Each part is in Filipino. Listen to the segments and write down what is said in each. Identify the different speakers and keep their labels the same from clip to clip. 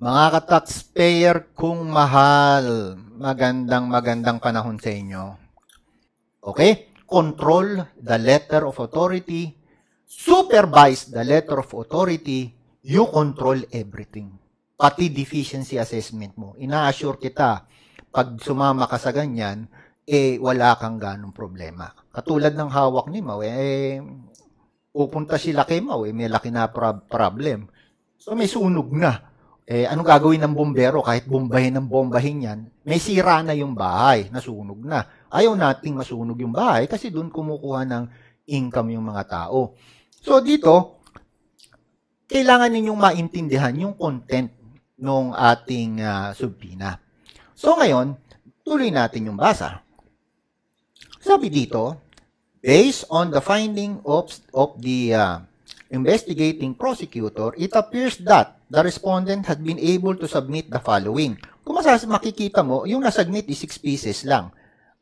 Speaker 1: Mga ka-taxpayer kung mahal, magandang magandang panahon sa inyo. Okay? Control the letter of authority, supervise the letter of authority, you control everything. Pati deficiency assessment mo. Ina-assure kita, pag sumama ka sa ganyan, eh wala kang ganong problema. Katulad ng hawak ni Mau, eh pupunta sila kay Mau, eh may laki na prob- problem. So may sunog na eh, anong gagawin ng bombero kahit bombahin ng bombahin yan, may sira na yung bahay, nasunog na. Ayaw nating masunog yung bahay kasi doon kumukuha ng income yung mga tao. So dito, kailangan ninyong maintindihan yung content ng ating uh, ah, subpina. So ngayon, tuloy natin yung basa. Sabi dito, based on the finding of, of the uh, investigating prosecutor, it appears that the respondent had been able to submit the following. Kung masas makikita mo, yung nasubmit is 6 pieces lang.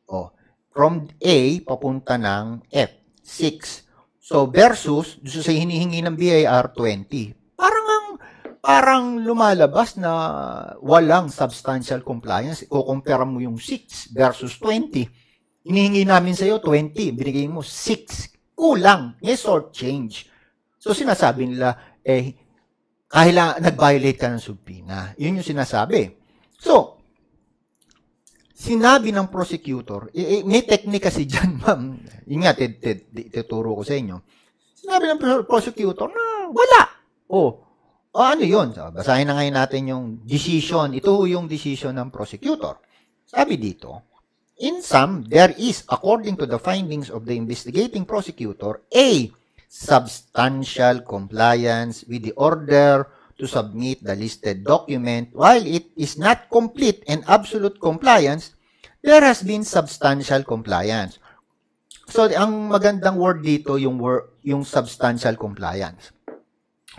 Speaker 1: Oh, from A papunta ng F, 6. So, versus doon sa hinihingi ng BIR 20. Parang ang, parang lumalabas na walang substantial compliance. Kukumpara mo yung 6 versus 20. Hinihingi namin sa iyo 20, binigay mo 6. Kulang. May short change. So, sinasabi nila, eh, kahila nag-violate ka ng subpoena. Yun yung sinasabi. So, sinabi ng prosecutor, eh, eh may technique kasi dyan, ma'am. Yun nga, ituturo ko sa inyo. Sinabi ng prosecutor na wala. Oh, oh ano yun? So, basahin na ngayon natin yung decision. Ito yung decision ng prosecutor. Sabi dito, In sum, there is, according to the findings of the investigating prosecutor, A, substantial compliance with the order to submit the listed document, while it is not complete and absolute compliance, there has been substantial compliance. So, ang magandang word dito yung word, yung substantial compliance.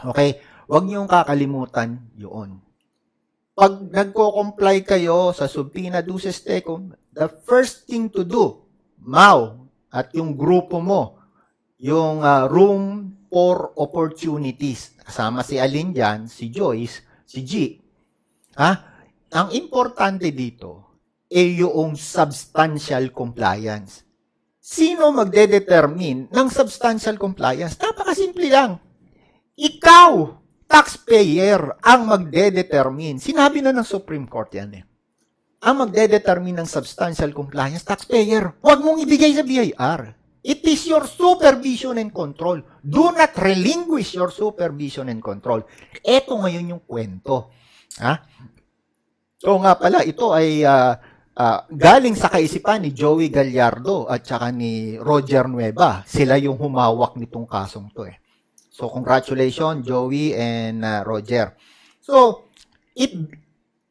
Speaker 1: Okay? Huwag niyong kakalimutan yun. Pag nagko-comply kayo sa subpoena duces tecum, the first thing to do, MAO at yung grupo mo, yung uh, room for opportunities. Kasama si Alin dyan, si Joyce, si G. Ha? Ang importante dito ay eh, yung substantial compliance. Sino magdedetermine ng substantial compliance? Napakasimple lang. Ikaw, taxpayer, ang magdedetermine. Sinabi na ng Supreme Court yan eh. Ang magdedetermine ng substantial compliance, taxpayer. Huwag mong ibigay sa BIR It is your supervision and control. Do not relinquish your supervision and control. Ito ngayon yung kwento. Ha? So nga pala, ito ay uh, uh, galing sa kaisipan ni Joey Gallardo at saka ni Roger Nueva. Sila yung humawak nitong kasong to eh. So congratulations Joey and uh, Roger. So it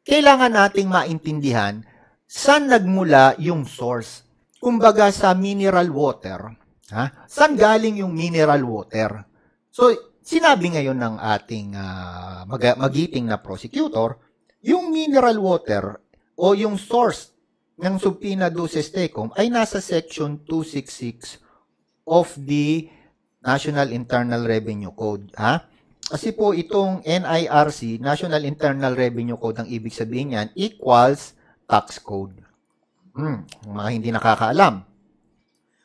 Speaker 1: kailangan nating maintindihan saan nagmula yung source kumbaga sa mineral water, ha? Saan galing yung mineral water? So, sinabi ngayon ng ating uh, magiting na prosecutor, yung mineral water o yung source ng subpoena duces tecum ay nasa section 266 of the National Internal Revenue Code, ha? Kasi po itong NIRC, National Internal Revenue Code, ang ibig sabihin niyan, equals tax code. Hmm, mga hindi nakakaalam.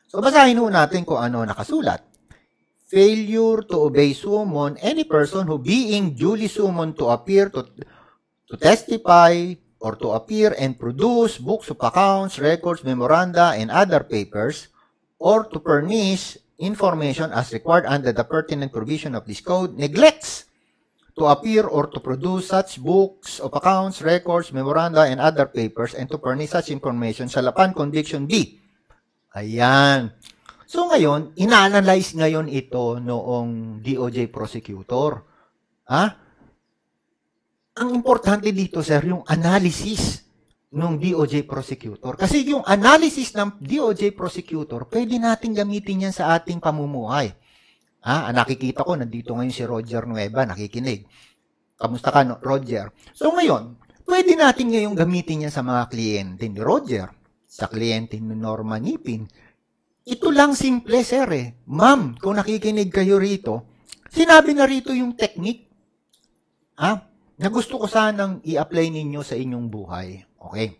Speaker 1: So basahin ho natin kung ano nakasulat. Failure to obey summon any person who being duly summoned to appear to, to testify or to appear and produce books of accounts, records, memoranda, and other papers or to furnish information as required under the pertinent provision of this code neglects to appear or to produce such books of accounts, records, memoranda, and other papers, and to furnish such information sa Lapan condition B. Ayan. So ngayon, ina-analyze ngayon ito noong DOJ prosecutor. Ha? Ang importante dito, sir, yung analysis ng DOJ prosecutor. Kasi yung analysis ng DOJ prosecutor, pwede natin gamitin yan sa ating pamumuhay. Ha? Ah, nakikita ko, nandito ngayon si Roger Nueva, nakikinig. Kamusta ka, no? Roger? So ngayon, pwede natin ngayong gamitin yan sa mga kliyente ni Roger, sa kliyente ni Norma Nipin. Ito lang simple, sir eh. Ma'am, kung nakikinig kayo rito, sinabi na rito yung technique. Ha? Na gusto ko sanang i-apply ninyo sa inyong buhay. Okay.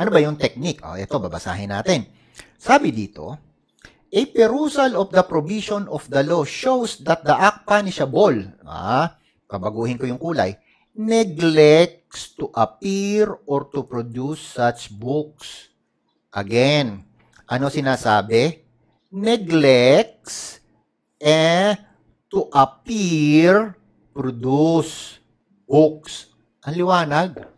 Speaker 1: Ano ba yung technique? Oh, ito, babasahin natin. Sabi dito, A perusal of the provision of the law shows that the act punishable, ah, pabaguhin ko yung kulay, neglects to appear or to produce such books. Again, ano sinasabi? Neglects eh, to appear, produce books. Ang liwanag.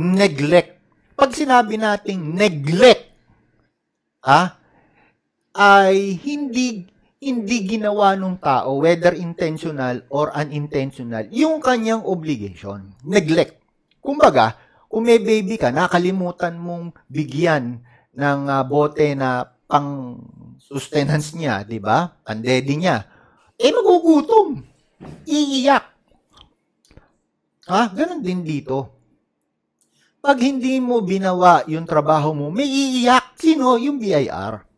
Speaker 1: Neglect. Pag sinabi nating neglect, ah, ay hindi hindi ginawa ng tao, whether intentional or unintentional, yung kanyang obligation. Neglect. Kumbaga, kung may baby ka, nakalimutan mong bigyan ng uh, bote na pang sustenance niya, di ba? Ang daddy niya. Eh, magugutom. Iiyak. Ha? Ganon din dito. Pag hindi mo binawa yung trabaho mo, may iiyak. Sino? Yung BIR.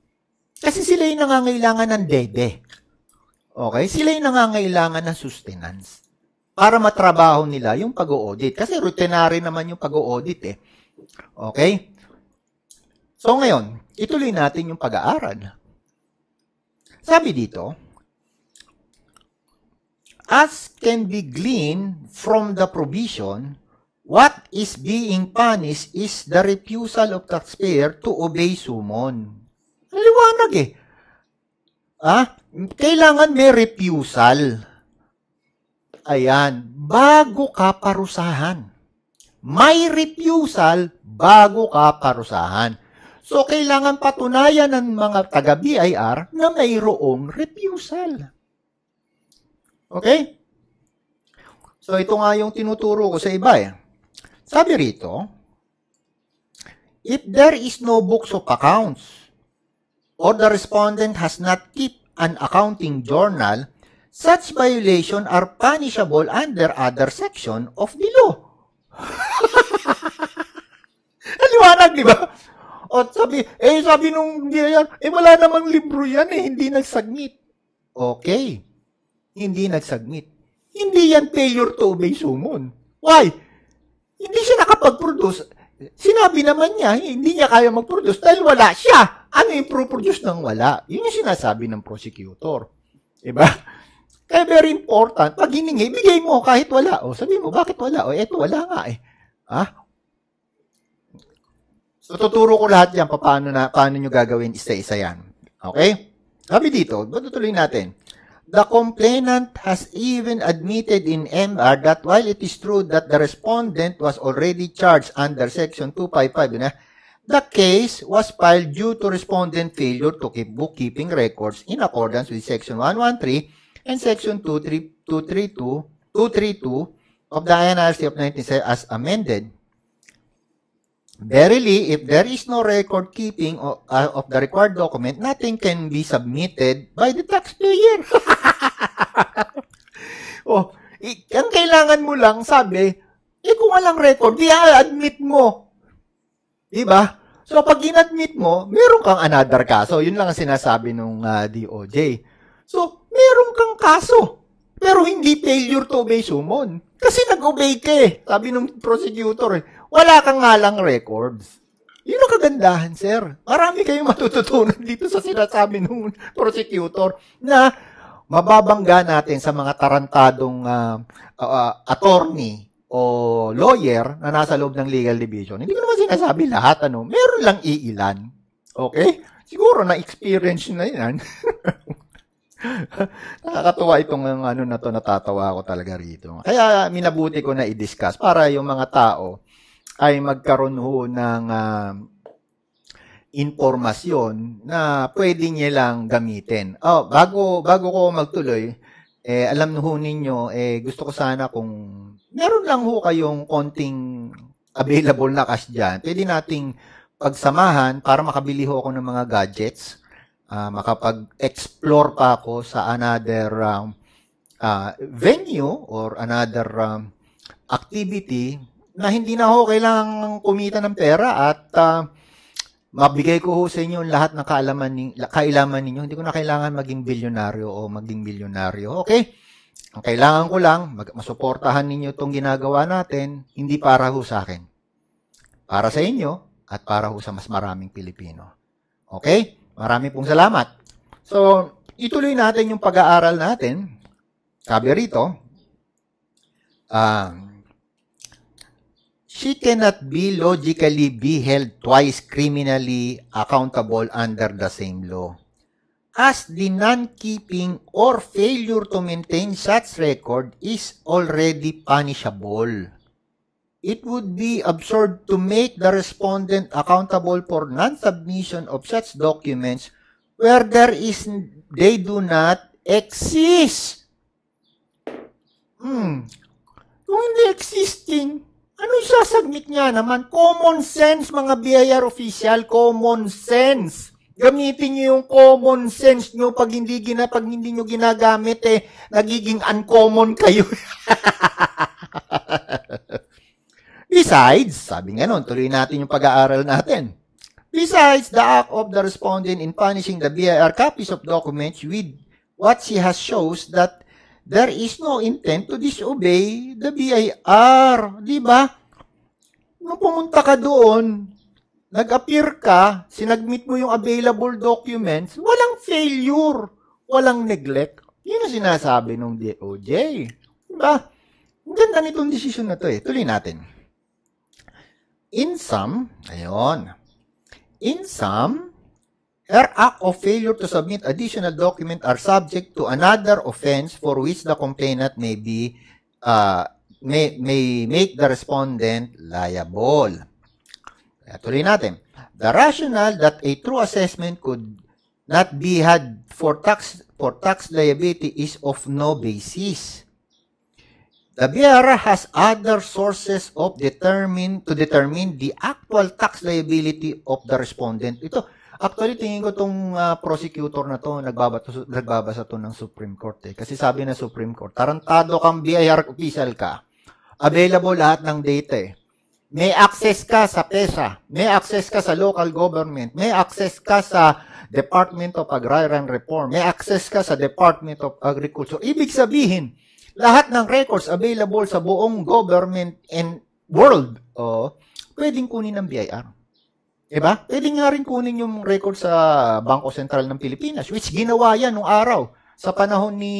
Speaker 1: Kasi sila yung nangangailangan ng dede. Okay? Sila yung nangangailangan ng sustenance para matrabaho nila yung pag-audit. Kasi routinary naman yung pag-audit eh. Okay? So ngayon, ituloy natin yung pag-aaral. Sabi dito, as can be gleaned from the provision, what is being punished is the refusal of taxpayer to obey summon. Liwanag eh. Ah, kailangan may refusal. Ayan, bago ka parusahan. May refusal bago ka parusahan. So, kailangan patunayan ng mga taga-BIR na mayroong refusal. Okay? So, ito nga yung tinuturo ko sa iba eh. Sabi rito, if there is no books of accounts, or the respondent has not kept an accounting journal, such violation are punishable under other section of the law. Aliwanag, di ba? O sabi, eh sabi nung DIR, eh wala namang libro yan eh, hindi nagsubmit. Okay. Hindi nagsubmit. Hindi yan failure to obey summon. Why? Hindi siya nakapag-produce. Sinabi naman niya, hindi niya kaya mag-produce dahil wala siya ano yung pro-produce ng wala? Yun yung sinasabi ng prosecutor. Diba? Kaya very important, pag hiningi, bigay mo kahit wala. O sabi mo, bakit wala? O eto, wala nga eh. Ha? So, tuturo ko lahat yan, paano, na, paano nyo gagawin isa-isa yan. Okay? Sabi dito, matutuloy natin. The complainant has even admitted in MR that while it is true that the respondent was already charged under Section 255, na, The case was filed due to respondent failure to keep bookkeeping records in accordance with Section 113 and Section 232, 232 of the INRC of 1997 as amended. Verily, if there is no record keeping of, uh, of the required document, nothing can be submitted by the taxpayer. oh, ang kailangan mo lang sabi, eh kung walang record, di ah, admit mo Diba? So, pag inadmit mo, meron kang another kaso. Yun lang ang sinasabi nung uh, ah, DOJ. So, meron kang kaso. Pero hindi failure to obey summon. Kasi nag-obey ka eh. Sabi nung prosecutor eh. Wala kang nga lang records. Yun ang kagandahan, sir. Marami kayong matututunan dito sa sinasabi nung prosecutor na mababangga natin sa mga tarantadong uh, uh, attorney o lawyer na nasa loob ng legal division, hindi ko naman sinasabi lahat. Ano, meron lang iilan. Okay? Siguro na-experience na yan. Nakakatuwa itong ano na to, natatawa ako talaga rito. Kaya minabuti ko na i-discuss para yung mga tao ay magkaroon ho ng uh, um, informasyon na pwede niya gamitin. Oh, bago bago ko magtuloy, eh alam ho ninyo eh gusto ko sana kung meron lang ho kayong konting available na cash dyan, pwede nating pagsamahan para makabili ho ako ng mga gadgets, uh, makapag-explore pa ako sa another um, uh, venue or another um, activity na hindi na ho kailangan kumita ng pera at uh, mabigay ko ho sa inyo lahat ng kaalaman, kailaman ninyo. Hindi ko na kailangan maging bilyonaryo o maging milyonaryo. Okay? Ang kailangan ko lang, mag- masuportahan ninyo itong ginagawa natin, hindi para ho sa akin. Para sa inyo at para ho sa mas maraming Pilipino. Okay? Maraming pong salamat. So, ituloy natin yung pag-aaral natin. Sabi rito, um, she cannot be logically be held twice criminally accountable under the same law as the non-keeping or failure to maintain such record is already punishable. It would be absurd to make the respondent accountable for non-submission of such documents where there is they do not exist. Hmm. Kung hindi existing, ano sasagmit niya naman? Common sense, mga BIR official, common sense. Gamitin niyo yung common sense niyo pag hindi gina pag hindi niyo ginagamit eh nagiging uncommon kayo. Besides, sabi nga nun, tuloy natin yung pag-aaral natin. Besides, the act of the respondent in punishing the BIR copies of documents with what she has shows that there is no intent to disobey the BIR. Di ba? Nung pumunta ka doon, nag-appear ka, sinagmit mo yung available documents, walang failure, walang neglect. Yun ang sinasabi ng DOJ. Diba? Ang ganda nitong decision na to eh. Tuloy natin. In sum, ayun. In sum, her act of failure to submit additional document are subject to another offense for which the complainant may be uh, may, may make the respondent liable. Tuloy natin. The rationale that a true assessment could not be had for tax for tax liability is of no basis. The BIR has other sources of determine to determine the actual tax liability of the respondent. Ito, actually tingin ko tong uh, prosecutor na to nagbabato nagbabasa to ng Supreme Court eh. Kasi sabi na Supreme Court, tarantado kang BIR official ka. Available lahat ng data eh may access ka sa PESA, may access ka sa local government, may access ka sa Department of Agrarian Reform, may access ka sa Department of Agriculture. Ibig sabihin, lahat ng records available sa buong government and world, oh, pwedeng kunin ng BIR. Diba? Pwede nga rin kunin yung record sa Bangko Sentral ng Pilipinas, which ginawa yan nung araw sa panahon ni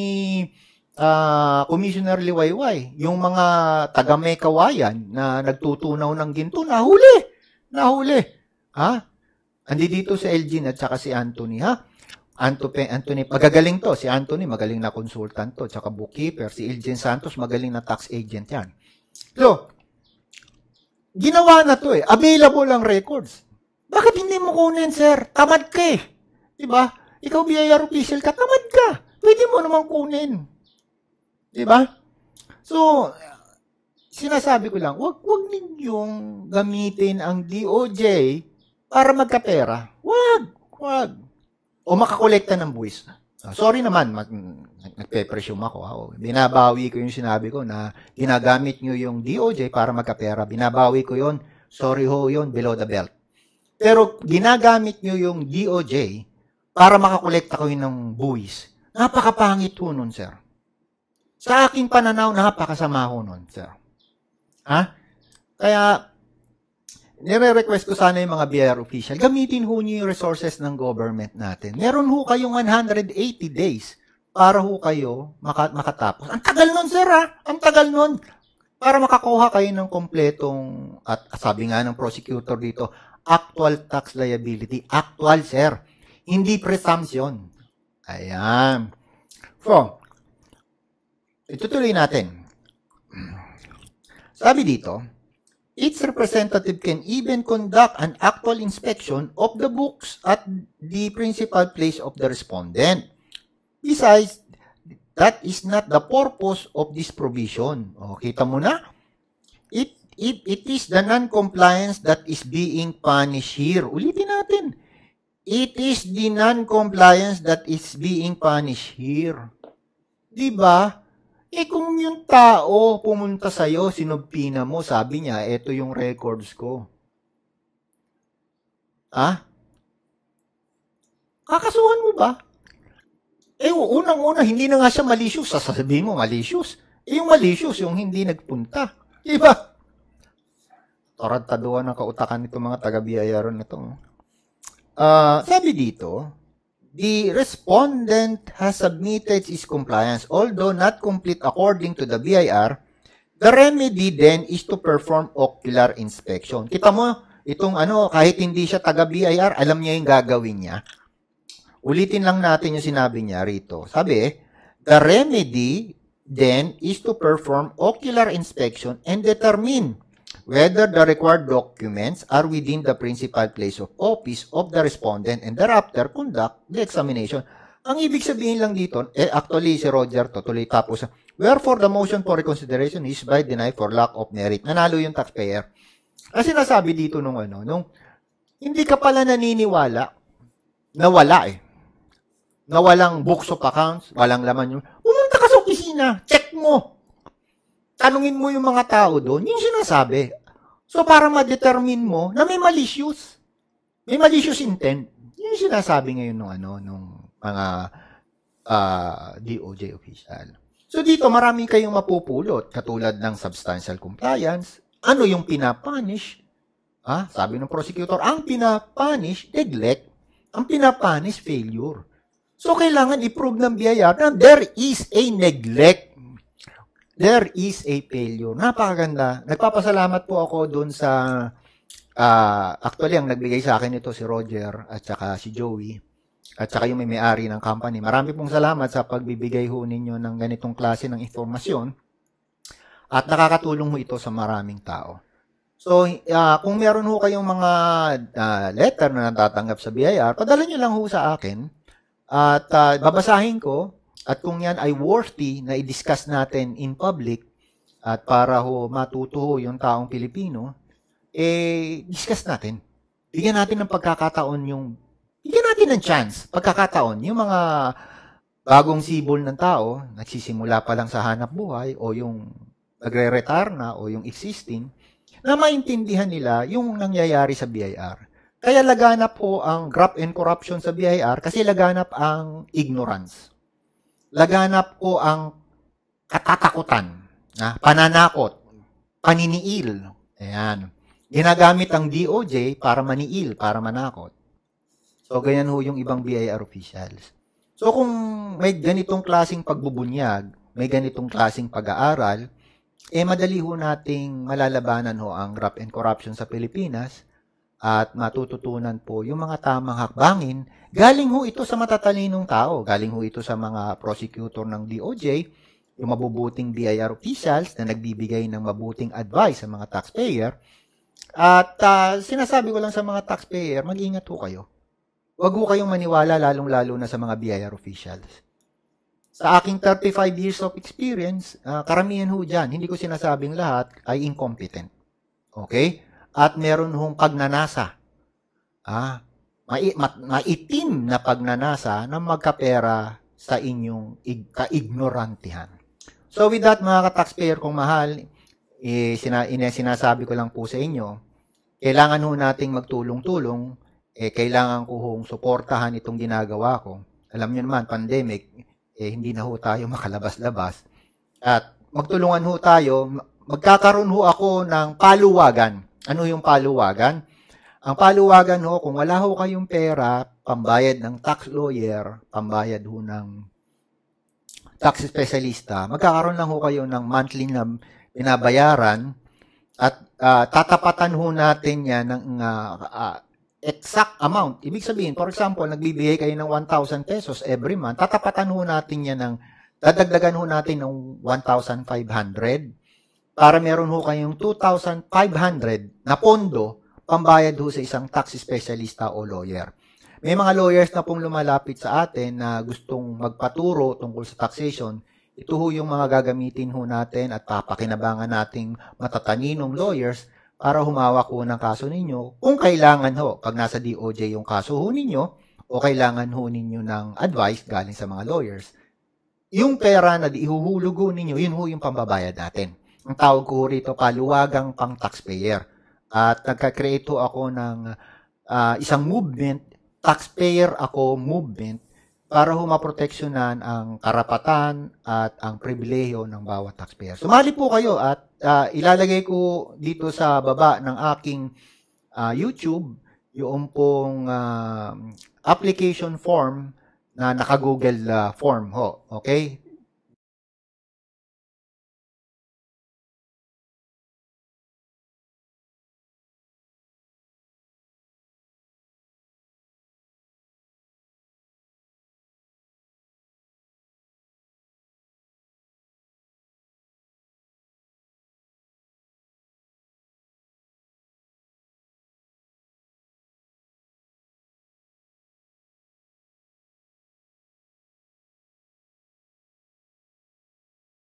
Speaker 1: uh, Commissioner Liwayway, yung mga taga Mekawayan na nagtutunaw ng ginto, nahuli. Nahuli. Ha? Andi dito si Elgin at saka si Anthony, ha? Anthony, Anthony, magagaling to. Si Anthony, magaling na consultant to. Tsaka bookkeeper. Si Elgin Santos, magaling na tax agent yan. So, ginawa na to eh. Available ang records. Bakit hindi mo kunin, sir? Tamad ka eh. Diba? Ikaw BIR official ka, tamad ka. Pwede mo naman kunin. Di ba? So, sinasabi ko lang, wag wag ninyong gamitin ang DOJ para magkapera. Wag, wag. O makakolekta ng buwis. Ah, sorry naman, mag, nagpe-presume ako. Oh, binabawi ko yung sinabi ko na ginagamit nyo yung DOJ para magkapera. Binabawi ko yon Sorry ho yon below the belt. Pero ginagamit nyo yung DOJ para makakolekta kayo ng buwis. Napakapangit ho nun, sir. Sa aking pananaw, napakasama ko nun, sir. Ha? Kaya, nire-request ko sana yung mga BIR official, gamitin ho niyo yung resources ng government natin. Meron ho kayong 180 days para ho kayo makatapos. Ang tagal nun, sir, ha? Ang tagal nun. Para makakuha kayo ng kompletong, at sabi nga ng prosecutor dito, actual tax liability. Actual, sir. Hindi presumption. Ayan. So, Itutuloy natin. Sabi dito, its representative can even conduct an actual inspection of the books at the principal place of the respondent. Besides, that is not the purpose of this provision. O, kita mo na? It, it, it is the non-compliance that is being punished here. Ulitin natin. It is the non-compliance that is being punished here. Diba? ba? Eh kung yung tao pumunta sa sa'yo, sinubpina mo, sabi niya, ito yung records ko. Ha? Kakasuhan mo ba? Eh, unang-una, hindi na nga siya malicious. Sasabihin mo, malicious. Eh, yung malicious, yung hindi nagpunta. Iba. Tarantaduan ang kautakan nito mga taga-biyayaron nito. Uh, ah, sabi dito, the respondent has submitted his compliance, although not complete according to the BIR, the remedy then is to perform ocular inspection. Kita mo, itong ano, kahit hindi siya taga BIR, alam niya yung gagawin niya. Ulitin lang natin yung sinabi niya rito. Sabi, the remedy then is to perform ocular inspection and determine whether the required documents are within the principal place of office of the respondent and thereafter conduct the examination. Ang ibig sabihin lang dito, eh actually si Roger to tuloy tapos, wherefore the motion for reconsideration is by deny for lack of merit. Nanalo yung taxpayer. Kasi nasabi dito nung ano, nung hindi ka pala naniniwala na wala eh. Na walang books of accounts, walang laman yung, pumunta ka sa opisina, check mo tanungin mo yung mga tao doon, yung sinasabi. So, para ma-determine mo na may malicious. May malicious intent. Yung sinasabi ngayon ng ano, nung mga uh, ah, DOJ official. So, dito marami kayong mapupulot katulad ng substantial compliance. Ano yung pinapunish? Ah, sabi ng prosecutor, ang pinapunish, neglect. Ang pinapunish, failure. So, kailangan i-prove ng BIR na there is a neglect there is a failure. Napakaganda. Nagpapasalamat po ako doon sa uh, actually ang nagbigay sa akin nito si Roger at saka si Joey at saka yung may-ari ng company. Marami pong salamat sa pagbibigay ho ninyo ng ganitong klase ng informasyon at nakakatulong ho ito sa maraming tao. So, uh, kung meron ho kayong mga uh, letter na natatanggap sa BIR, padala nyo lang ho sa akin at uh, babasahin ko at kung yan ay worthy na i-discuss natin in public at para ho matuto ho yung taong Pilipino, eh, discuss natin. Bigyan natin ng pagkakataon yung, bigyan natin ng chance, pagkakataon, yung mga bagong sibol ng tao, nagsisimula pa lang sa hanap buhay o yung nagre-retire na o yung existing, na maintindihan nila yung nangyayari sa BIR. Kaya laganap po ang graft and corruption sa BIR kasi laganap ang ignorance laganap ko ang katatakutan, ah, pananakot, paniniil. Ayan. Ginagamit ang DOJ para maniil, para manakot. So, ganyan ho yung ibang BIR officials. So, kung may ganitong klasing pagbubunyag, may ganitong klasing pag-aaral, eh madali ho nating malalabanan ho ang graft and corruption sa Pilipinas at matututunan po yung mga tamang hakbangin. Galing ho ito sa matatalinong tao, galing ho ito sa mga prosecutor ng DOJ, yung mabubuting BIR officials na nagbibigay ng mabuting advice sa mga taxpayer. At uh, sinasabi ko lang sa mga taxpayer, mag-ingat ho kayo. Huwag ho kayong maniwala lalong-lalo na sa mga BIR officials. Sa aking 35 years of experience, uh, karamihan ho dyan, hindi ko sinasabing lahat ay incompetent. Okay? at meron hong pagnanasa. Ah, mai, mat, maitim na pagnanasa na magkapera sa inyong ig, kaignorantihan. So with that, mga ka-taxpayer kong mahal, eh, sina, ina, sinasabi ko lang po sa inyo, kailangan ho nating magtulong-tulong, eh, kailangan ko hong suportahan itong ginagawa ko. Alam niyo naman, pandemic, eh, hindi na ho tayo makalabas-labas. At magtulungan ho tayo, magkakaroon ho ako ng paluwagan ano yung paluwagan? Ang paluwagan ho, kung wala ho kayong pera, pambayad ng tax lawyer, pambayad ho ng tax specialista, magkakaroon lang ho kayo ng monthly na binabayaran at uh, tatapatan ho natin yan ng uh, uh, exact amount. Ibig sabihin, for example, nagbibigay kayo ng 1,000 pesos every month, tatapatan ho natin yan ng, dadagdagan ho natin ng 1,500 para meron ho kayong 2,500 na pondo pambayad ho sa isang tax specialista o lawyer. May mga lawyers na pong lumalapit sa atin na gustong magpaturo tungkol sa taxation. Ito ho yung mga gagamitin ho natin at papakinabangan nating matataninong lawyers para humawak ho ng kaso ninyo kung kailangan ho pag nasa DOJ yung kaso ho ninyo o kailangan ho ninyo ng advice galing sa mga lawyers. Yung pera na diihuhulog ho ninyo, yun ho yung pambabayad natin ang tawag ko rito paluwagang pang taxpayer. At nagka-create ako ng uh, isang movement, taxpayer ako movement, para humaproteksyonan ang karapatan at ang pribileyo ng bawat taxpayer. Sumali po kayo at uh, ilalagay ko dito sa baba ng aking uh, YouTube yung pong uh, application form na naka-Google uh, form ho. Okay?